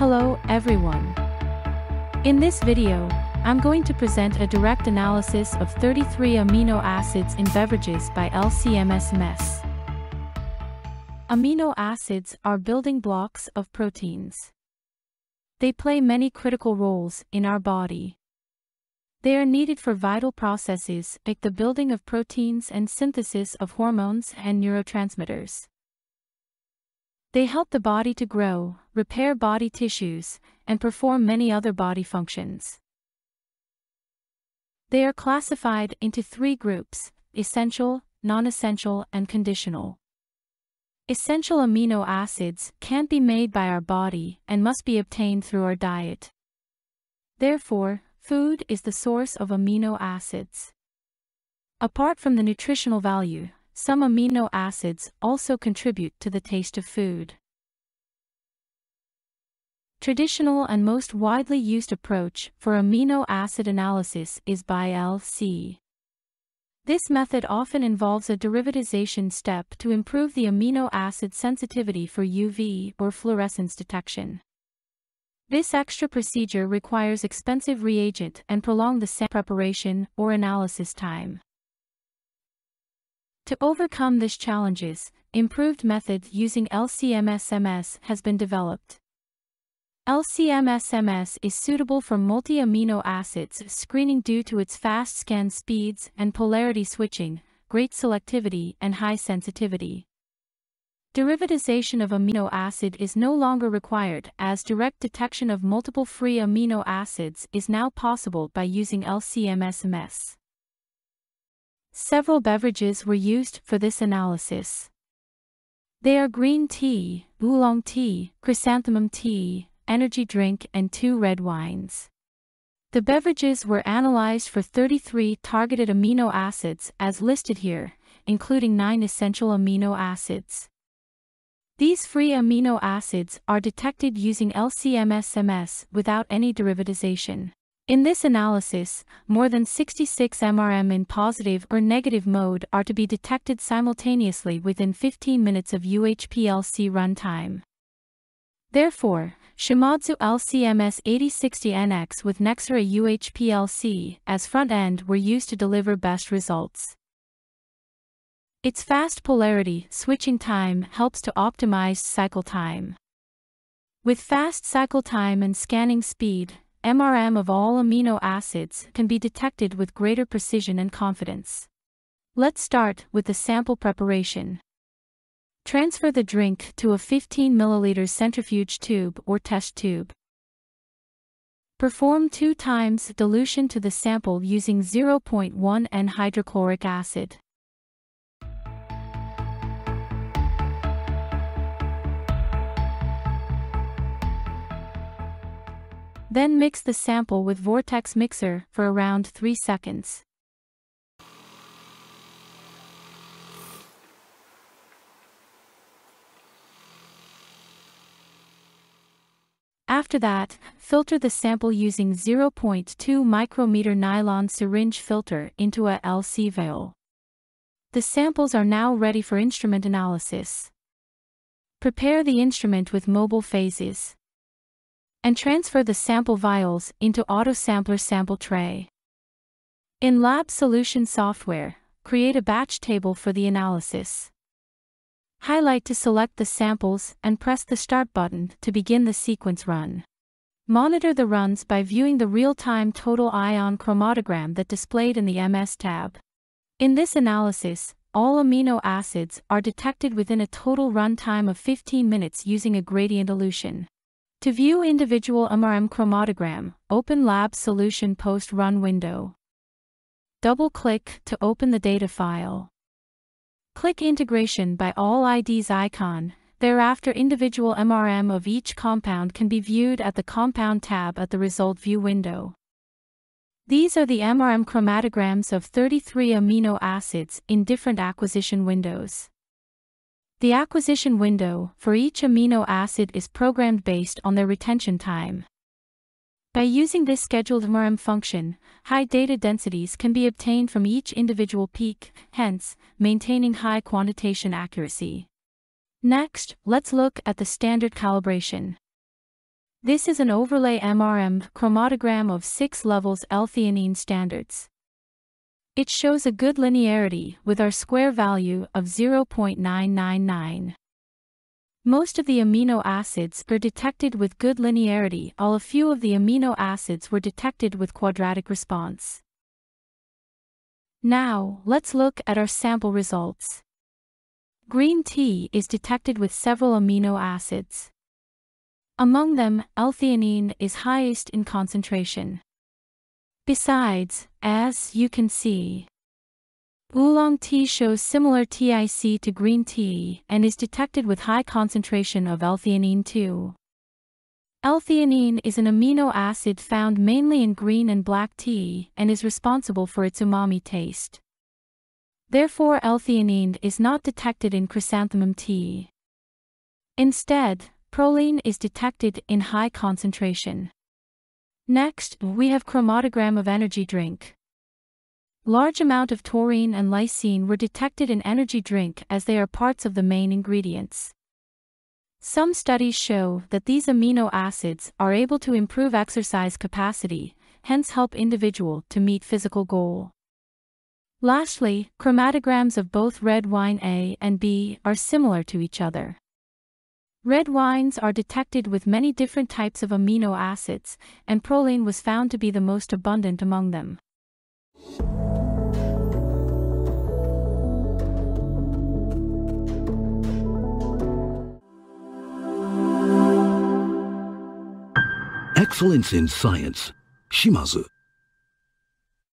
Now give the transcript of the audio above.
Hello everyone. In this video, I'm going to present a direct analysis of 33 amino acids in beverages by LCMS-MESS. Amino acids are building blocks of proteins. They play many critical roles in our body. They are needed for vital processes like the building of proteins and synthesis of hormones and neurotransmitters. They help the body to grow, repair body tissues, and perform many other body functions. They are classified into three groups, essential, non-essential and conditional. Essential amino acids can't be made by our body and must be obtained through our diet. Therefore, food is the source of amino acids. Apart from the nutritional value, some amino acids also contribute to the taste of food. Traditional and most widely used approach for amino acid analysis is by LC. This method often involves a derivatization step to improve the amino acid sensitivity for UV or fluorescence detection. This extra procedure requires expensive reagent and prolong the preparation or analysis time. To overcome these challenges, improved methods using LCMSMS has been developed. LCMSMS is suitable for multi-amino acids screening due to its fast scan speeds and polarity switching, great selectivity and high sensitivity. Derivatization of amino acid is no longer required as direct detection of multiple free amino acids is now possible by using LCMSMS. Several beverages were used for this analysis. They are green tea, oolong tea, chrysanthemum tea, energy drink and two red wines. The beverages were analyzed for 33 targeted amino acids as listed here, including 9 essential amino acids. These free amino acids are detected using LCMSMS without any derivatization. In this analysis, more than 66 MRM in positive or negative mode are to be detected simultaneously within 15 minutes of UHPLC runtime. Therefore, Shimadzu LCMS 8060NX with Nexera UHPLC as front end were used to deliver best results. Its fast polarity switching time helps to optimize cycle time. With fast cycle time and scanning speed, MRM of all amino acids can be detected with greater precision and confidence. Let's start with the sample preparation. Transfer the drink to a 15 ml centrifuge tube or test tube. Perform two times dilution to the sample using 0.1 N hydrochloric acid. Then mix the sample with Vortex Mixer for around 3 seconds. After that, filter the sample using 0.2 micrometer nylon syringe filter into a LC vial. The samples are now ready for instrument analysis. Prepare the instrument with mobile phases and transfer the sample vials into AutoSampler sample tray. In Lab Solution software, create a batch table for the analysis. Highlight to select the samples and press the Start button to begin the sequence run. Monitor the runs by viewing the real-time total ion chromatogram that displayed in the MS tab. In this analysis, all amino acids are detected within a total run time of 15 minutes using a gradient elution. To view individual MRM chromatogram, open Lab Solution Post Run window. Double-click to open the data file. Click Integration by All IDs icon, thereafter individual MRM of each compound can be viewed at the Compound tab at the Result View window. These are the MRM chromatograms of 33 amino acids in different acquisition windows. The acquisition window for each amino acid is programmed based on their retention time. By using this scheduled MRM function, high data densities can be obtained from each individual peak, hence, maintaining high quantitation accuracy. Next, let's look at the standard calibration. This is an overlay MRM chromatogram of six levels L-theanine standards. It shows a good linearity with our square value of 0.999. Most of the amino acids are detected with good linearity all a few of the amino acids were detected with quadratic response. Now, let's look at our sample results. Green tea is detected with several amino acids. Among them, L-theanine is highest in concentration. Besides, as you can see, Oolong tea shows similar TIC to green tea and is detected with high concentration of L-theanine too. L-theanine is an amino acid found mainly in green and black tea and is responsible for its umami taste. Therefore L-theanine is not detected in chrysanthemum tea. Instead, proline is detected in high concentration. Next, we have chromatogram of energy drink. Large amount of taurine and lysine were detected in energy drink as they are parts of the main ingredients. Some studies show that these amino acids are able to improve exercise capacity, hence help individual to meet physical goal. Lastly, chromatograms of both red wine A and B are similar to each other. Red wines are detected with many different types of amino acids, and proline was found to be the most abundant among them. Excellence in Science, Shimazu.